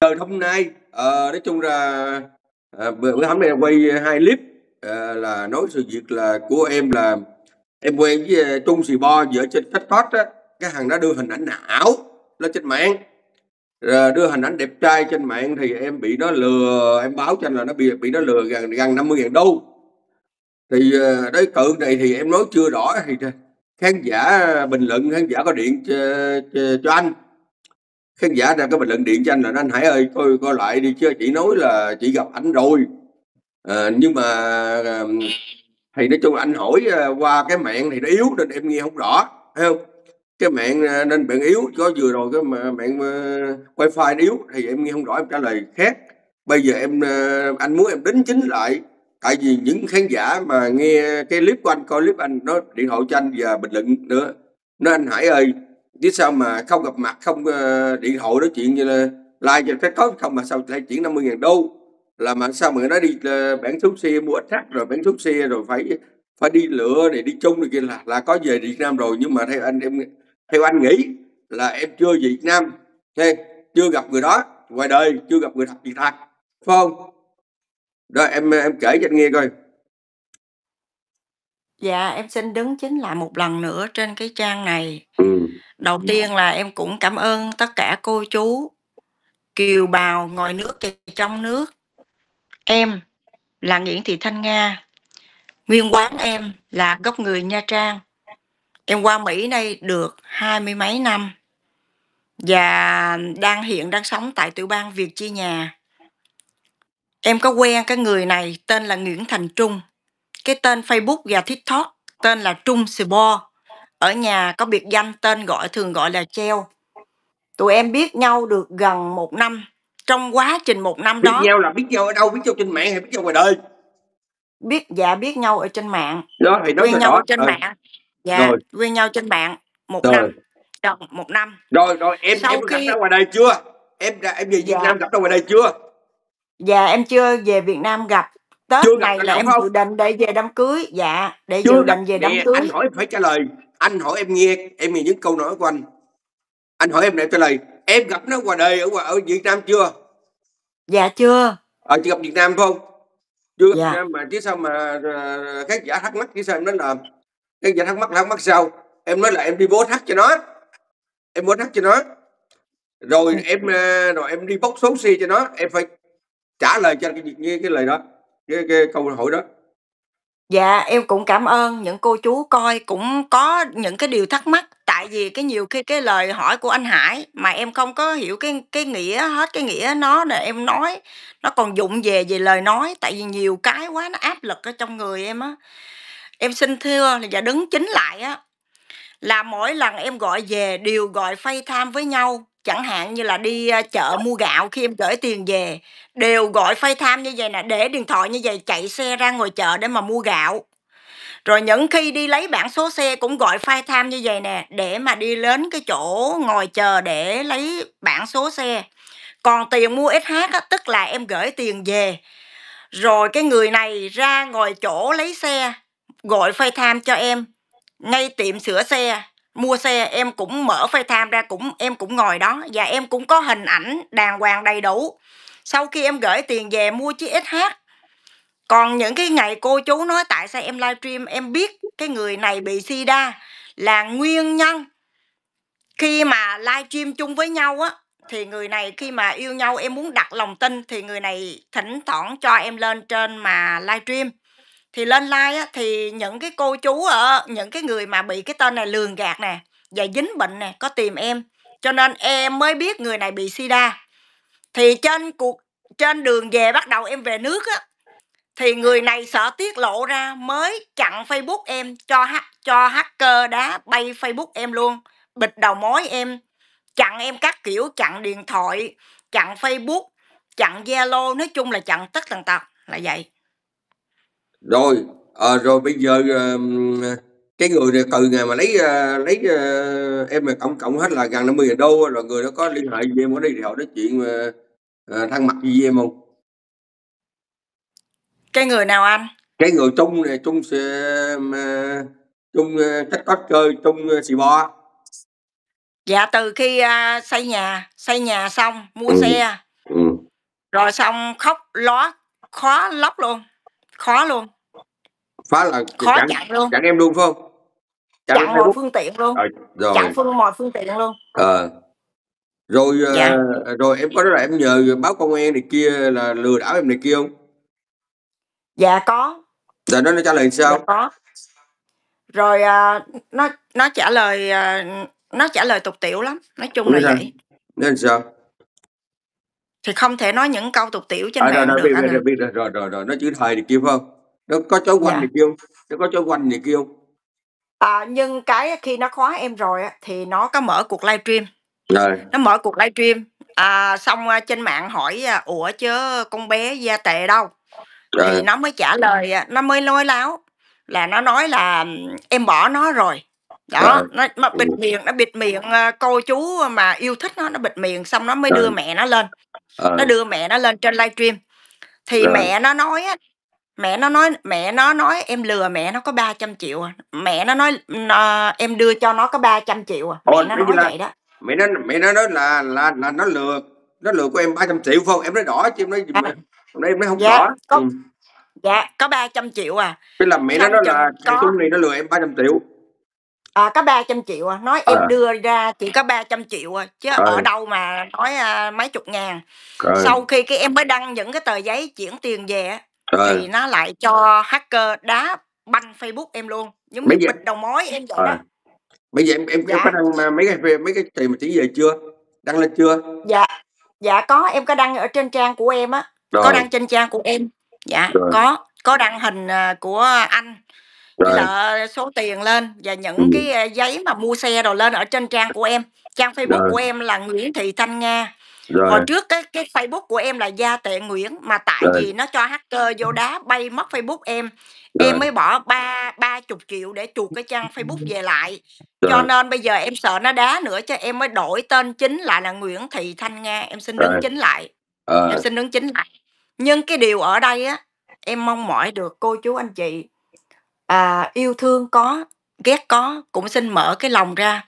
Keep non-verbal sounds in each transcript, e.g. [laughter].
trời hôm nay à, nói chung là à, bữa, bữa hôm nay quay hai clip à, là nói sự việc là của em là em quen với Trung Sì Bo dựa trên TikTok á cái thằng đó đưa hình ảnh ảo lên trên mạng rồi đưa hình ảnh đẹp trai trên mạng thì em bị nó lừa em báo cho anh là nó bị bị nó lừa gần gần 50 ngàn đô thì đối tượng này thì em nói chưa rõ thì khán giả bình luận khán giả có điện cho, cho, cho anh khán giả ra cái bình luận điện cho anh là anh Hải ơi coi coi lại đi chứ chị nói là chị gặp ảnh rồi à, nhưng mà thì nói chung anh hỏi ờ, qua cái mạng thì nó yếu nên em nghe không rõ thấy không cái mạng ờ, nên bạn yếu có vừa rồi cái mạng wifi yếu thì em nghe không rõ em trả lời khác bây giờ em anh muốn em đính chính lại tại vì những khán giả mà nghe cái clip của anh coi clip anh nó điện thoại cho anh và bình luận nữa nó anh Hải ơi biết sao mà không gặp mặt không ờ, điện thoại nói chuyện như là like trên Facebook không mà sao lại chuyển 50 ngàn đô là mà sao mà nó đi ờ, bán thuốc xe mua thắt rồi bán thuốc xe rồi phải phải đi lửa để đi chung được kia là là có về Việt Nam rồi nhưng mà theo anh em theo anh nghĩ là em chưa về Việt Nam okay? chưa gặp người đó ngoài đời chưa gặp người thật gì thật phải không đó em em kể cho anh nghe coi dạ em xin đứng chính lại một lần nữa trên cái trang này ừ. Đầu dạ. tiên là em cũng cảm ơn tất cả cô chú kiều bào ngoài nước và trong nước. Em là Nguyễn Thị Thanh Nga. Nguyên quán em là gốc người Nha Trang. Em qua Mỹ đây được hai mươi mấy năm và đang hiện đang sống tại tiểu bang Việt Chi Nhà. Em có quen cái người này tên là Nguyễn Thành Trung. Cái tên Facebook và TikTok tên là Trung Sibor ở nhà có biệt danh tên gọi thường gọi là Treo. Tụi em biết nhau được gần một năm. Trong quá trình một năm biết đó nhau là biết nhau ở đâu biết nhau trên mạng hay biết nhau ngoài đời biết dạ biết nhau ở trên mạng, đó thì nói quen nhau đó ở trên rồi ừ. mạng. Dạ, rồi quen nhau trên mạng một năm. trong một năm. rồi rồi em em Sau có gặp khi ra ngoài đây chưa em em về Việt dạ Nam gặp đâu ngoài đây chưa Dạ em chưa về Việt Nam gặp Tết chưa gặp này là em không dự định để về đám cưới Dạ để chưa dự định về đám cưới anh cưới hỏi phải trả lời anh hỏi em nghe em nghe những câu nói của anh anh hỏi em để trả lời em gặp nó qua đời ở ở Việt Nam chưa dạ chưa ở ờ, à, chưa gặp Việt Nam không chưa dạ. mà chứ sao mà ờ, khán giả thắc mắc chứ sao em nói là khán giả thắc mắc thắc mắc sao em nói là em đi bố thắc cho nó em bố thắc cho nó rồi dạ. em ờ, rồi em đi bốc số xe cho nó em phải trả lời cho cái, cái, cái lời đó cái, cái câu hỏi đó Dạ, em cũng cảm ơn những cô chú coi cũng có những cái điều thắc mắc, tại vì cái nhiều khi cái lời hỏi của anh Hải mà em không có hiểu cái cái nghĩa hết cái nghĩa nó là em nói, nó còn dụng về về lời nói, tại vì nhiều cái quá nó áp lực ở trong người em á. Em xin thưa là và đứng chính lại á, là mỗi lần em gọi về đều gọi FaceTime với nhau chẳng hạn như là đi ờ, chợ mua gạo khi em gửi tiền về đều gọi FaceTime như vậy nè để điện thoại như vậy chạy xe ra ngồi chợ để mà mua gạo rồi những khi đi lấy bản số xe cũng gọi FaceTime như vậy nè để mà đi đến cái chỗ ngồi chờ để lấy bản số xe còn tiền mua SH á, tức là em gửi tiền về rồi cái người này ra ngồi chỗ lấy xe gọi FaceTime cho em ngay tiệm sửa xe mua xe em cũng mở FaceTime ra cũng em cũng ngồi đó và em cũng có hình ảnh đàng hoàng đầy đủ sau khi em gửi tiền về mua chiếc SH còn những cái ngày cô chú nói tại sao em livestream em biết cái người này bị sida là nguyên nhân khi mà livestream chung với nhau á thì người này khi mà yêu nhau em muốn đặt lòng tin thì người này thỉnh thoảng cho em lên trên mà livestream thì lên like á, thì những cái cô chú ở những cái người mà bị cái tên này lường gạt nè và dính bệnh nè có tìm em cho nên em mới biết người này bị sida thì trên cuộc trên đường về bắt đầu em về nước á thì người này sợ tiết lộ ra mới chặn facebook em cho cho hacker đá bay facebook em luôn bịt đầu mối em chặn em các kiểu chặn điện thoại chặn facebook chặn zalo nói chung là chặn tất tần tật là vậy rồi à, rồi bây giờ ờ, cái người này từ ngày mà lấy ờ, lấy em mà cộng cộng hết là gần 50 mươi đô rồi người đó có liên hệ với em ở đây thì họ nói chuyện mà thăng mặt gì em không cái người nào anh cái người trung này trung trung cách có chơi trung xì bo dạ từ khi xây nhà xây nhà xong mua ừ. xe ừ. rồi xong khóc ló khó lóc luôn khó luôn phá là khó chặn, chặn luôn chặn em luôn phải không chặn, chặn mọi phương tiện luôn à, rồi. chặn phương mọi phương tiện luôn à. rồi ờ, dạ. uh, rồi em có là em nhờ báo công an này kia là lừa đảo em này kia không dạ có rồi nó, nó trả lời sao dạ, có rồi uh, nó nó trả lời uh, nó trả lời tục tiểu lắm nói chung Đúng là sao? vậy nên sao thì không thể nói những câu tục tiểu trên à, mạng rồi, được biết, anh rồi, biết, rồi, rồi rồi rồi nó chữ thời thì dạ. kêu không nó có chó quanh dạ. thì kêu nó có chó quanh thì kêu à, nhưng cái khi nó khóa em rồi thì nó có mở cuộc live stream rồi. nó mở cuộc live stream à, xong à, trên mạng hỏi à, ủa chứ con bé gia tệ đâu rồi. thì nó mới trả lời à, nó mới lôi láo là nó nói là ừ, em bỏ nó rồi đó nó, nó ừ. bịt miệng nó bịt miệng cô chú mà yêu thích nó nó bịt miệng xong nó mới đưa mẹ nó lên nó ờ. đưa mẹ nó lên trên livestream. Thì Rồi. mẹ nó nói á, mẹ nó nói mẹ nó nói em lừa mẹ nó có 300 triệu à. Mẹ nó nói "Nà, em đưa cho nó có 300 triệu à. Mẹ Ôi, nó nói là vậy đó. mẹ nó mẹ nó nói là là là nó lừa nó lừa của em 300 triệu phải không? Em nói đỏ chứ em nói À, hôm nay em nói không dạ, rõ. có- Ừ. Dạ, có 300 triệu à. Thế là mẹ nó nói là cái có- này nó lừa em 300 triệu. À, có 300 triệu à, nói ờ. em À. đưa ra chỉ có 300 triệu à, chứ ờ. ở đâu mà nói, a, à, mấy chục ngàn. Ừ. Sau khi cái em mới đăng những cái tờ giấy chuyển tiền về á, thì nó lại cho hacker đá banh Facebook em luôn, giống như Bây giờ bịt đầu mối em vậy đó. bây giờ em em em dạ. có đăng, a, à, mấy cái mấy cái tiền mà chuyển về chưa? Đăng lên chưa? Dạ, dạ có, em có đăng ở trên trang của em á, có đăng trên trang của em. Dạ, Rồi. có, có đăng hình, à, của anh rồi sợ số tiền lên và ừ. những cái, à, giấy mà mua xe rồi lên ở trên trang của em. Trang Facebook của em là Nguyễn Thị Thanh Nga. Hồi trước cái cái Facebook của em là Gia Tệ Nguyễn mà tại rồi vì nó cho hacker vô đá bay mất Facebook em, em mới bỏ ba ba chục triệu để chuộc cái trang Facebook về lại. Cho nên bây giờ em sợ nó đá nữa cho em mới đổi tên chính lại là Nguyễn Thị Thanh Nga, em xin đứng chính lại. Ờ. Em xin đứng chính lại. Nhưng cái điều ở đây á, em mong mỏi được cô chú anh chị à, yêu thương có ghét có cũng xin mở cái lòng ra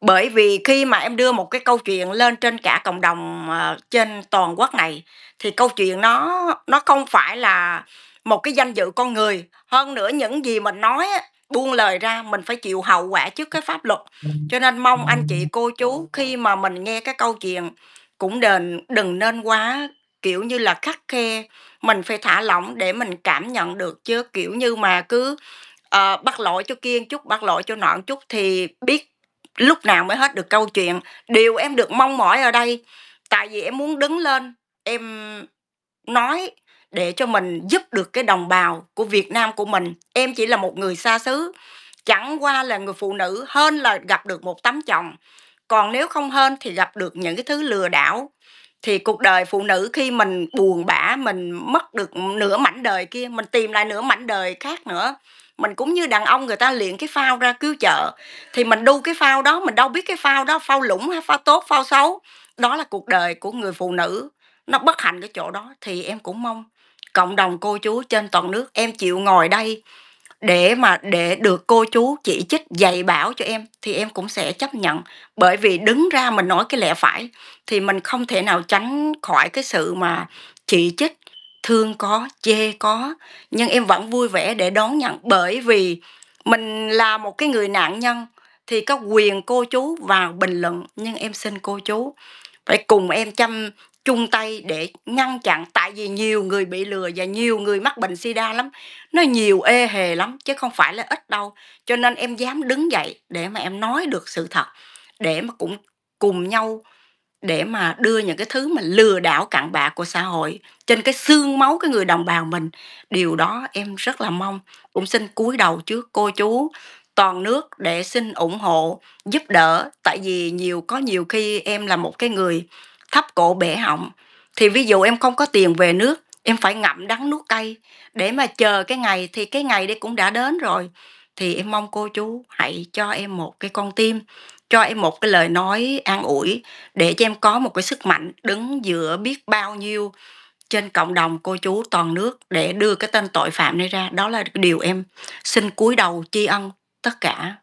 bởi vì khi mà em đưa một cái câu chuyện lên trên cả cộng đồng ờ, trên toàn quốc này thì câu chuyện nó nó không phải là một cái danh dự con người hơn nữa những gì mình nói buông lời ra mình phải chịu hậu quả trước cái pháp luật ừ. cho nên mong anh chị cô chú khi mà mình nghe cái câu chuyện cũng đền đừng nên quá kiểu như là khắc khe mình phải thả lỏng để mình cảm nhận được chứ kiểu như mà cứ uh, ờ, bắt lỗi cho kia chút bắt lỗi cho nọ chút thì biết lúc nào mới hết được câu chuyện điều em được mong mỏi ở đây tại vì em muốn đứng lên em nói để cho mình giúp được cái đồng bào của Việt Nam của mình em chỉ là một người xa xứ chẳng qua là người phụ nữ hơn là gặp được một tấm chồng còn nếu không hơn thì gặp được những cái thứ lừa đảo thì cuộc đời phụ nữ khi mình buồn bã mình mất được nửa mảnh đời kia mình tìm lại nửa mảnh đời khác nữa mình cũng như đàn ông người ta luyện cái phao ra cứu chợ thì mình đu cái phao đó mình đâu biết cái phao đó phao lũng hay phao tốt phao xấu đó là cuộc đời của người phụ nữ nó bất hạnh cái chỗ đó thì em cũng mong cộng đồng cô chú trên toàn nước em chịu ngồi đây để mà để được cô chú chỉ trích dạy bảo cho em thì em cũng sẽ chấp nhận bởi vì đứng ra mình nói cái lẽ phải thì mình không thể nào tránh khỏi cái sự mà chỉ trích thương có chê có nhưng em vẫn vui vẻ để đón nhận bởi vì mình là một cái người nạn nhân thì có quyền cô chú vào bình luận nhưng em xin cô chú phải cùng em chăm chung tay để ngăn chặn tại vì nhiều người bị lừa và nhiều người mắc bệnh sida lắm nó nhiều ê hề lắm chứ không phải là ít đâu cho nên em dám đứng dậy để mà em nói được sự thật để mà cũng cùng nhau để mà đưa những cái thứ mà lừa đảo cặn bạ của xã hội trên cái xương máu cái người đồng bào mình điều đó em rất là mong cũng xin cúi đầu trước cô chú toàn nước để xin ủng hộ giúp đỡ tại vì nhiều có nhiều khi em là một cái người thấp cổ bể họng thì ví dụ em không có tiền về nước em phải ngậm đắng nuốt cay để mà chờ cái ngày thì cái ngày đấy cũng đã đến rồi thì em mong cô chú hãy cho em một cái con tim cho em một cái lời nói an ủi để cho em có một cái sức mạnh đứng giữa biết bao nhiêu trên cộng đồng cô chú toàn nước để đưa cái tên tội phạm này ra đó là điều em xin cúi đầu chi ân tất cả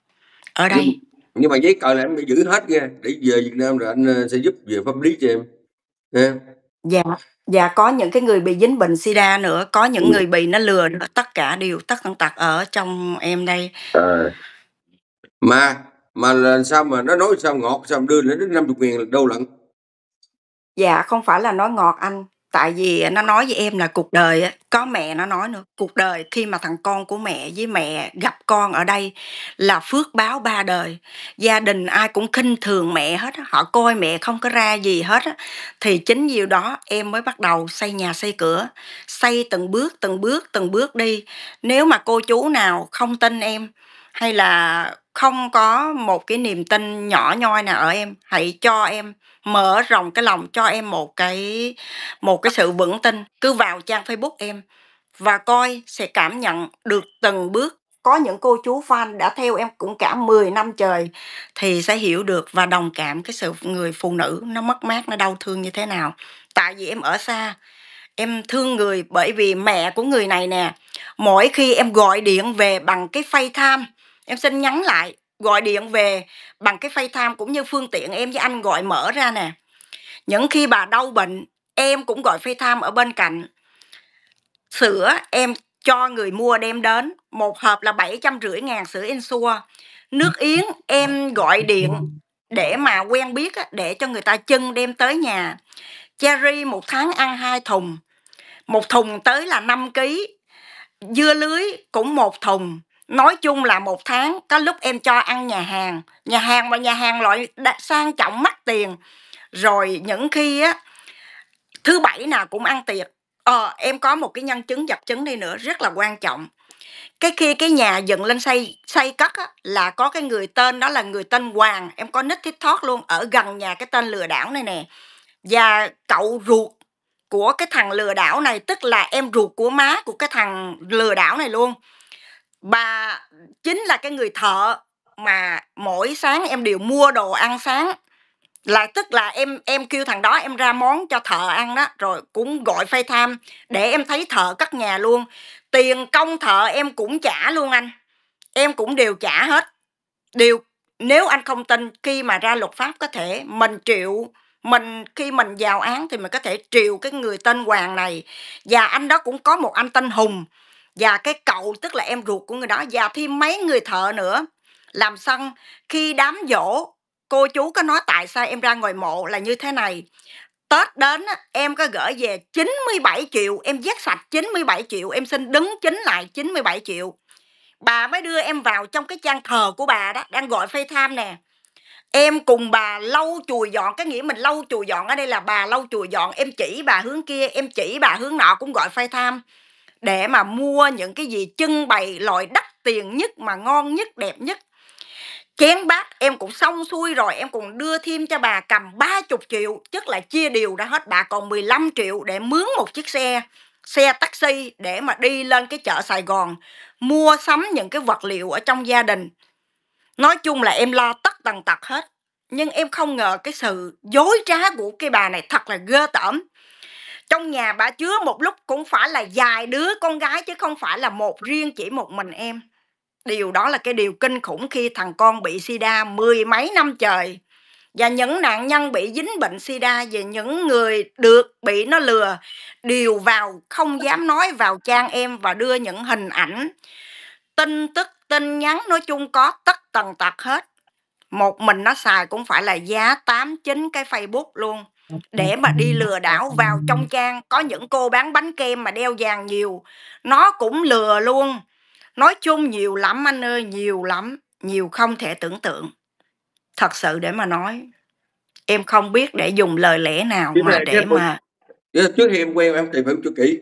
ở đây vâng nhưng mà giấy tờ là em phải giữ hết nha để về Việt Nam rồi anh ờ, sẽ giúp về pháp lý cho em nha dạ dạ có những cái người bị dính bệnh sida nữa có những ừ. người bị nó lừa nữa tất cả đều tất tần tật ở trong em đây à. mà mà là sao mà nó nói sao ngọt sao đưa lên đến năm chục ngàn đâu lận dạ không phải là nói ngọt anh Tại vì nó nói với em là cuộc đời có mẹ nó nói nữa, cuộc đời khi mà thằng con của mẹ với mẹ gặp con ở đây là phước báo ba đời. Gia đình ai cũng khinh thường mẹ hết, họ coi mẹ không có ra gì hết Thì chính điều đó em mới bắt đầu xây nhà xây cửa, xây từng bước từng bước từng bước đi. Nếu mà cô chú nào không tin em hay là không có một cái niềm tin nhỏ nhoi nào ở em hãy cho em mở rộng cái lòng cho em một cái một cái sự vững tin cứ vào trang facebook em và coi sẽ cảm nhận được từng bước có những cô chú fan đã theo em cũng cả 10 năm trời thì sẽ hiểu được và đồng cảm cái sự người phụ nữ nó mất mát nó đau thương như thế nào tại vì em ở xa em thương người bởi vì mẹ của người này nè mỗi khi em gọi điện về bằng cái FaceTime em xin nhắn lại gọi điện về bằng cái FaceTime cũng như phương tiện em với anh gọi mở ra nè những khi bà đau bệnh em cũng gọi FaceTime ở bên cạnh sữa em cho người mua đem đến một hộp là bảy trăm rưỡi ngàn sữa insua nước yến em gọi điện để mà quen biết để cho người ta chân đem tới nhà cherry một tháng ăn hai thùng một thùng tới là 5 kg dưa lưới cũng một thùng nói chung là một tháng có lúc em cho ăn nhà hàng nhà hàng và nhà hàng loại sang trọng mắc tiền rồi những khi á thứ bảy nào cũng ăn tiệc ờ, em có một cái nhân chứng vật chứng đây nữa rất là quan trọng cái khi cái nhà dựng lên xây xây cất á, là có cái người tên đó là người tên Hoàng em có nick TikTok luôn ở gần nhà cái tên lừa đảo này nè và cậu ruột của cái thằng lừa đảo này tức là em ruột của má của cái thằng lừa đảo này luôn bà chính là cái người thợ mà mỗi sáng em đều mua đồ ăn sáng là tức là em em kêu thằng đó em ra món cho thợ ăn đó rồi cũng gọi phay tham để em thấy thợ cắt nhà luôn tiền công thợ em cũng trả luôn anh em cũng đều trả hết đều nếu anh không tin khi mà ra luật pháp có thể mình chịu mình khi mình vào án thì mình có thể triệu cái người tên Hoàng này và anh đó cũng có một anh tên Hùng và cái cậu tức là em ruột của người đó và thêm mấy người thợ nữa làm xong khi đám dỗ cô chú có nói tại sao em ra ngoài mộ là như thế này Tết đến em có gửi về 97 triệu, em vét sạch 97 triệu, em xin đứng chính lại 97 triệu. Bà mới đưa em vào trong cái trang thờ của bà đó, đang gọi phê tham nè. Em cùng bà lau chùi dọn, cái nghĩa mình lau chùi dọn ở đây là bà lau chùi dọn, em chỉ bà hướng kia, em chỉ bà hướng nọ cũng gọi phê tham để mà mua những cái gì trưng bày loại đắt tiền nhất mà ngon nhất đẹp nhất chén bát em cũng xong xuôi rồi em cũng đưa thêm cho bà cầm 30 triệu tức là chia đều ra hết bà còn 15 triệu để mướn một chiếc xe xe taxi để mà đi lên cái chợ Sài Gòn mua sắm những cái vật liệu ở trong gia đình nói chung là em lo tất tần tật hết nhưng em không ngờ cái sự dối trá của cái bà này thật là ghê tởm trong nhà bà chứa một lúc cũng phải là vài đứa con gái chứ không phải là một riêng chỉ một mình em điều đó là cái điều kinh khủng khi thằng con bị sida mười mấy năm trời và những nạn nhân bị dính bệnh sida và những người được bị nó lừa đều vào không dám nói vào trang em và đưa những hình ảnh tin tức tin nhắn nói chung có tất tần tật hết một mình nó xài cũng phải là giá tám chín cái facebook luôn để mà đi lừa đảo vào trong trang có những cô bán bánh kem mà đeo vàng nhiều nó cũng lừa luôn nói chung nhiều lắm anh ơi nhiều lắm nhiều không thể tưởng tượng thật sự để mà nói em không biết để dùng lời lẽ nào mà để mà trước khi em quen em tìm hiểu cho kỹ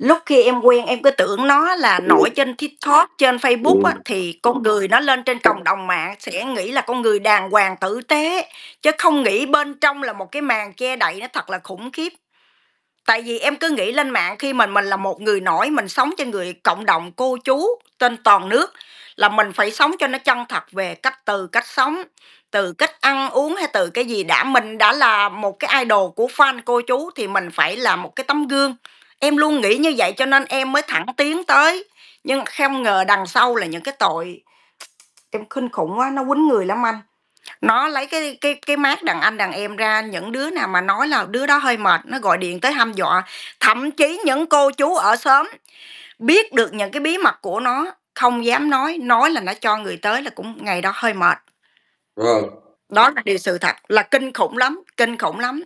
lúc khi em quen em cứ tưởng nó là ừ. nổi trên TikTok trên Facebook ừ. á, thì con người nó lên trên cộng đồng mạng sẽ nghĩ là con người đàng hoàng tử tế chứ không nghĩ bên trong là một cái màn che đậy nó thật là khủng khiếp tại vì em cứ nghĩ lên mạng khi mình mình là một người nổi mình sống cho người cộng đồng cô chú trên toàn nước là mình phải sống cho nó chân thật về cách từ cách sống từ cách ăn uống hay từ cái gì đã mình đã là một cái idol của fan cô chú thì mình phải là một cái tấm gương em luôn nghĩ như vậy cho nên em mới thẳng tiến tới nhưng không ngờ đằng sau là những cái tội em kinh khủng quá nó quýnh người lắm anh nó lấy cái cái cái mát đàn anh đàn em ra những đứa nào mà nói là đứa đó hơi mệt nó gọi điện tới hăm dọa thậm chí những cô chú ở xóm biết được những cái bí mật của nó không dám nói nói là nó cho người tới là cũng ngày đó hơi mệt vâng. đó là điều sự thật là kinh khủng lắm kinh khủng lắm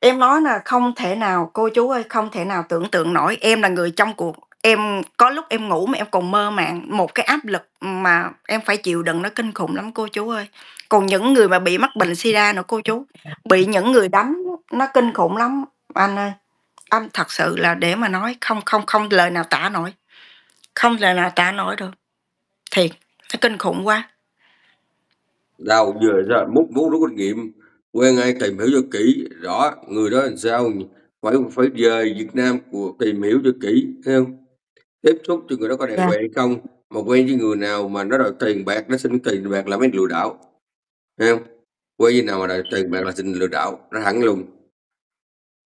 Em nói là "Không thể nào, cô chú ơi, không thể nào tưởng tượng nổi, em là người trong cuộc, em có lúc em ngủ mà em còn mơ màng, một cái áp lực mà em phải chịu đựng nó kinh khủng lắm cô chú ơi. Còn những người mà bị mắc bệnh SI-DA nữa cô chú, bị những người đánh nó kinh khủng lắm anh ơi." Anh thật sự là để mà nói không không không lời nào tả nổi, không lời nào tả nổi được. Thiệt, nó kinh khủng quá. Đau vừa ra múc múc rút kinh nghiệm quen ai tìm hiểu cho kỹ rõ người đó làm sao phải phải về Việt Nam của tìm hiểu cho kỹ thấy không tiếp xúc cho người đó có đẹp yeah. Dạ. bạc hay không mà quen với người nào mà nó đòi tiền bạc nó xin tiền bạc là mấy lừa đảo thấy không quen với nào mà đòi tiền bạc là xin lừa đảo nó hẳn luôn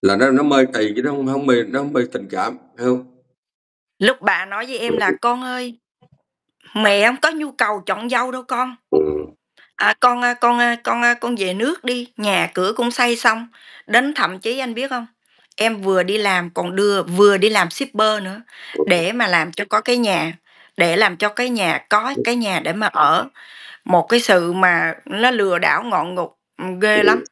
là nó nó mê tiền chứ nó không không mê nó không mê tình cảm thấy không lúc bà nói với em là con ơi mẹ không có nhu cầu chọn dâu đâu con ừ. "À, con, à, con, à, con, à, con về nước đi, nhà cửa cũng xây xong." Đến thậm chí anh biết không em vừa đi làm còn đưa vừa đi làm shipper nữa, để mà làm cho có cái nhà, để làm cho cái nhà có cái nhà để mà ở. Một cái sự mà nó lừa đảo ngọn ngục, ừ, ghê lắm,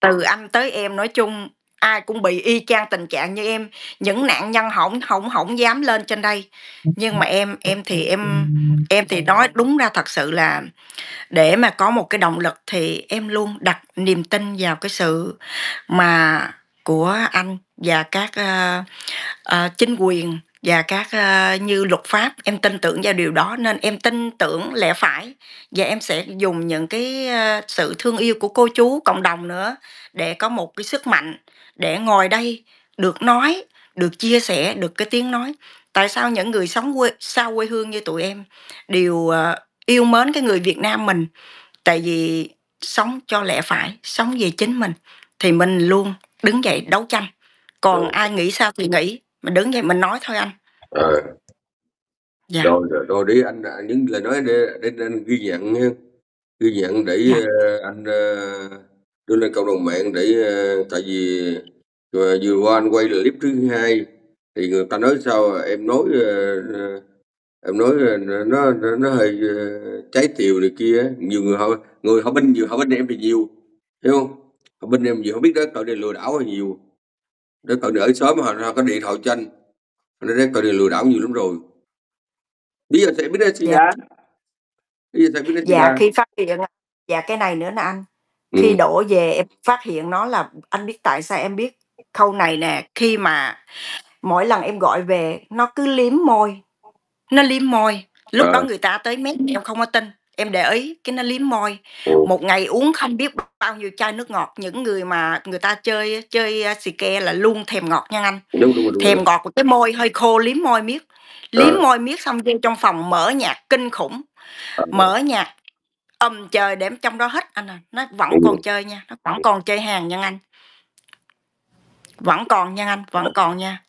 từ anh tới em nói chung ai cũng bị y chang tình trạng như em những nạn nhân hỏng hỏng hỏng dám lên trên đây nhưng mà em em thì em em thì nói đúng ra thật sự là để mà có một cái động lực thì em luôn đặt niềm tin vào cái sự mà của anh và các uh, uh, chính quyền và các uh, như luật pháp em tin tưởng vào điều đó nên em tin tưởng lẽ phải và em sẽ dùng những cái uh, sự thương yêu của cô chú cộng đồng nữa để có một cái sức mạnh để ngồi đây được nói được chia sẻ được cái tiếng nói tại sao những người sống quê xa quê hương như tụi em đều uh, yêu mến cái người Việt Nam mình tại vì sống cho lẽ phải sống về chính mình thì mình luôn đứng dậy đấu tranh còn ai nghĩ sao thì nghĩ mình đứng dậy mình nói thôi anh à. dạ. rồi, rồi rồi đi anh những lời nói để, để, anh ghi nhận nha ghi nhận để dạ. uh, anh uh, đưa lên cộng đồng mạng để uh, tại vì vừa qua anh quay clip thứ hai thì người ta nói sao em nói em nói nó nó, nó hơi trái tiều này kia nhiều người họ người họ binh nhiều họ binh em thì nhiều hiểu không họ binh em nhiều không biết đó tội này lừa đảo hay nhiều để còn ở sớm họ, họ có điện thoại tranh nó rất còn lừa đảo nhiều lắm rồi bây giờ sẽ biết đấy dạ. bây giờ sẽ biết đấy dạ ra. khi phát hiện dạ cái này nữa nè anh khi ừ. đổ về em phát hiện nó là anh biết tại sao em biết câu này nè khi mà mỗi lần em gọi về nó cứ liếm môi nó liếm môi lúc à. đó người ta tới mét em không có tin em để ý cái nó liếm môi một ngày uống không biết bao nhiêu chai nước ngọt những người mà người ta chơi chơi à, xì ke là luôn thèm ngọt nha anh đúng, đúng, đúng, đúng. thèm ngọt của cái môi hơi khô liếm môi miết ờ. liếm à. môi miết xong vô trong phòng mở nhạc kinh khủng à. mở nhạc ầm trời để trong đó hết anh à nó vẫn còn chơi nha nó vẫn còn chơi hàng nha anh vẫn còn nha anh vẫn còn nha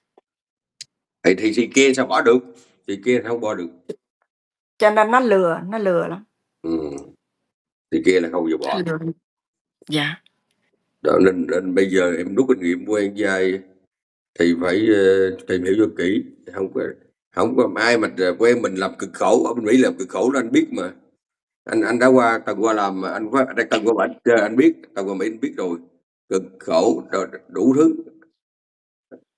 thì thì xì kia sao bỏ được xì kia không bỏ được cho nên nó lừa nó lừa lắm Ừ. Thì kia là không bao giờ bỏ. Dạ. Đó, nên nên bây giờ em rút kinh nghiệm quen em thì phải, ờ, tìm hiểu cho kỹ, không có không có ai mà ờ, quen mình làm cực khổ, ở bên Mỹ làm cực khổ đó anh biết mà. Anh anh đã qua từng qua làm mà anh qua đây cần qua bển cho anh biết, từng qua Mỹ anh biết rồi, cực khổ rồi đủ thứ.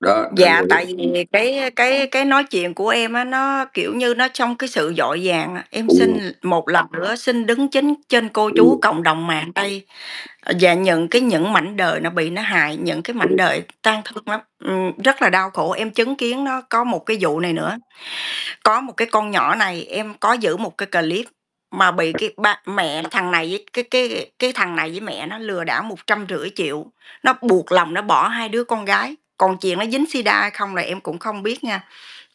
Đó, Dạ, tại vì cái cái cái nói chuyện của em á, nó, kiểu như, nó trong cái sự dội vàng Em Ừm. xin một lần nữa xin đứng chính trên cô Ừm. chú ừ. cộng đồng mạng đây, và nhận cái những mảnh đời nó bị nó hại, những cái mảnh đời tan thương lắm, ừ, rất là đau khổ. Em chứng kiến nó có một cái vụ này nữa, có một cái con nhỏ này, em có giữ một cái clip mà bị cái ba mẹ thằng này với cái cái cái thằng này với mẹ nó lừa đảo một trăm rưỡi triệu nó buộc lòng nó bỏ hai đứa con gái còn chuyện nó dính sida hay không là em cũng không biết nha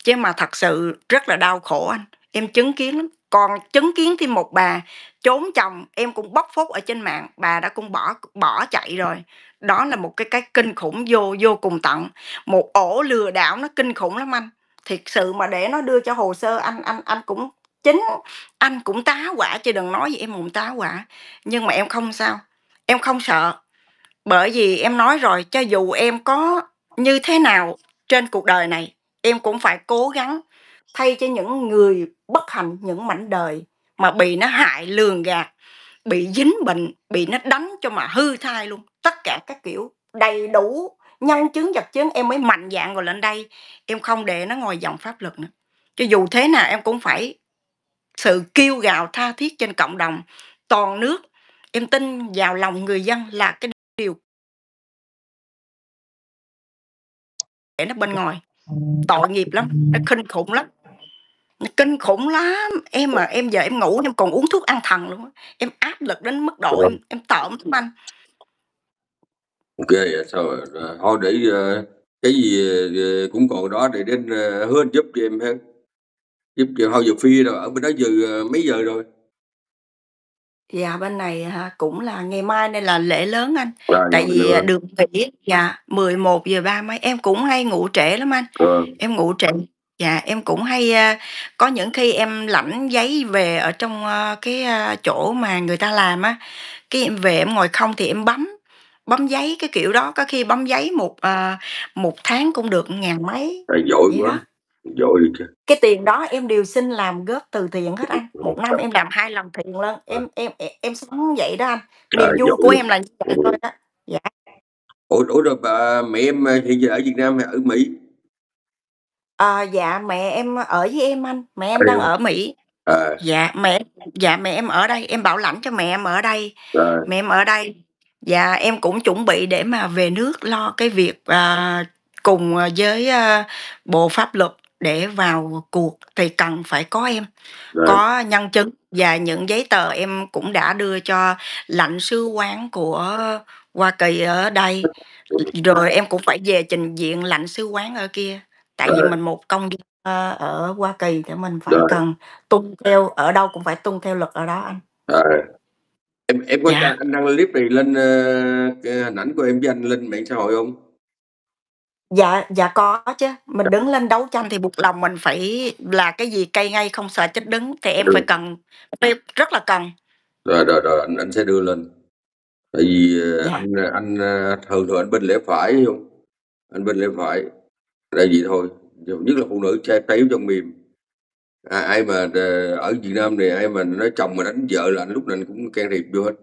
chứ mà thật sự rất là đau khổ anh em chứng kiến lắm còn chứng kiến thêm một bà trốn chồng em cũng bóc phốt ở trên mạng bà đã cũng bỏ bỏ chạy rồi đó là một cái cái kinh khủng vô vô cùng tận một ổ lừa đảo nó kinh khủng lắm anh thiệt sự mà để nó đưa cho hồ sơ anh anh anh cũng chính anh cũng tá quả chứ đừng nói gì em cũng tá quả nhưng mà em không sao em không sợ bởi vì em nói rồi cho dù em có như thế nào trên cuộc đời này em cũng phải cố gắng thay cho những người bất hạnh những mảnh đời mà bị nó hại lường gạt bị dính bệnh bị nó đánh cho mà hư thai luôn tất cả các kiểu đầy đủ nhân chứng vật chứng em mới mạnh dạng rồi lên đây em không để nó ngồi dòng pháp luật nữa cho dù thế nào em cũng phải sự kêu gào tha thiết trên cộng đồng toàn nước em tin vào lòng người dân là cái điều để nó bên ngoài tội nghiệp lắm nó kinh khủng lắm nó kinh khủng lắm em mà em giờ em ngủ em còn uống thuốc an thần luôn em áp lực đến mức độ em, em tởm tấm anh ok sao thôi để ờ, cái gì ờ, cũng còn đó để đến ờ, hơn giúp cho em ha giúp cho thôi giờ phi rồi ở bên đó giờ mấy giờ rồi Dạ, bên này à, cũng là ngày mai nên là lễ lớn anh, À, tại vì, được nghỉ dạ, ba mấy. Em cũng hay ngủ trễ lắm anh, Ờ. em ngủ trễ dạ, em cũng hay, à, có những khi em lãnh giấy về ở trong, à, cái, chỗ mà người ta làm á, cái em về em ngồi không thì em bấm, bấm giấy, cái kiểu đó, có khi bấm giấy một, một tháng cũng được ngàn mấy, Trời, giỏi quá. đó giỏi vậy cái tiền đó em đều xin làm góp từ thiện hết anh một năm em làm hai lần thiện lên ờ. em em em, em sống vậy đó anh niềm vui của em là như vậy thôi đó dạ ủa, ủa rồi bà mẹ em ờ, hiện giờ ở Việt Nam hay ở Mỹ à, dạ mẹ em ở với em anh mẹ em đang ở Mỹ à, dạ mẹ dạ mẹ em ở đây em bảo lãnh cho mẹ em ở đây à, mẹ em ở đây dạ em cũng chuẩn bị để mà về nước lo cái việc à, cùng với à, bộ pháp luật để vào cuộc thì cần phải có em, Đấy. có nhân chứng và những giấy tờ em cũng đã đưa cho lãnh sứ quán của Hoa Kỳ ở đây, [laughs] rồi em cũng phải về trình diện lãnh sứ quán ở kia, tại vì mình một công dân ờ, ở Hoa Kỳ thì mình phải Đấy. cần tuân theo ở đâu cũng phải tuân theo luật ở đó anh. Đấy. Em em có dạ. đăng clip này lên uh, hình ảnh của em với anh lên mạng xã hội không? Dạ, dạ có chứ. Mình dạ. đứng lên đấu tranh thì buộc lòng mình phải là cái gì cây ngay không sợ chết đứng thì em phải cần em dạ. rất là cần. Rồi rồi rồi anh anh sẽ đưa lên. Tại vì ờ, Dạ. anh anh ờ, thường thường anh bên lẽ phải không? Anh bên lẽ phải. Tại gì thôi, dù- nhất là phụ nữ trai tréo trong mềm. À, ai mà ờ, ở Việt Nam này ai mà nói chồng mà đánh vợ là anh lúc nào anh cũng can thiệp vô hết.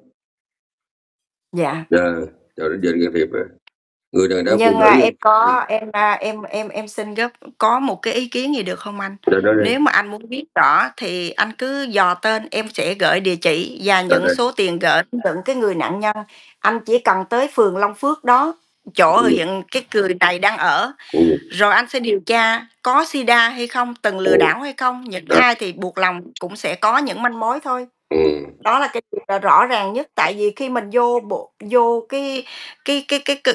Dạ. Dạ, rồi đến giờ can thiệp rồi người đàn đã phụ Nhưng, nữ em có em, à, em em em xin góp có một cái ý kiến gì được không anh? Được, được, được. Nếu mà anh muốn biết rõ thì anh cứ dò tên, em sẽ gửi địa chỉ và Được, dạ những được. Vâng. số tiền gửi những cái người nạn nhân. Anh chỉ cần tới phường Long Phước đó, chỗ Ừm. hiện cái người này đang ở, Ừm. rồi anh sẽ điều tra có Sida hay không, từng lừa Ừm. đảo hay không, những dạ. ai thì buộc lòng cũng sẽ có những manh mối thôi. Ừm. Đó là cái rõ ràng nhất, tại vì khi mình vô bộ vô cái cái cái cái c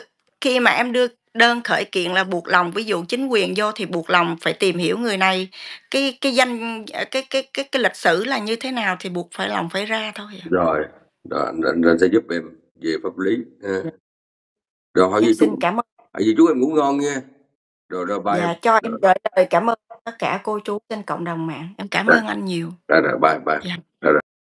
khi mà em đưa đơn khởi kiện là buộc lòng ví dụ chính quyền vô thì buộc lòng phải tìm hiểu người này cái cái danh cái cái cái cái lịch sử là như thế nào thì buộc phải lòng phải ra thôi rồi đó anh sẽ giúp em về pháp lý dạ. rồi hỏi dạ, xin chú, cảm ơn à, gì chú em ngủ ngon nha rồi rồi bye dạ, em. cho em gửi lời cảm ơn tất cả cô chú trên cộng đồng mạng em cảm rồi. Dạ. ơn anh nhiều rồi rồi bye bye dạ. rồi, rồi.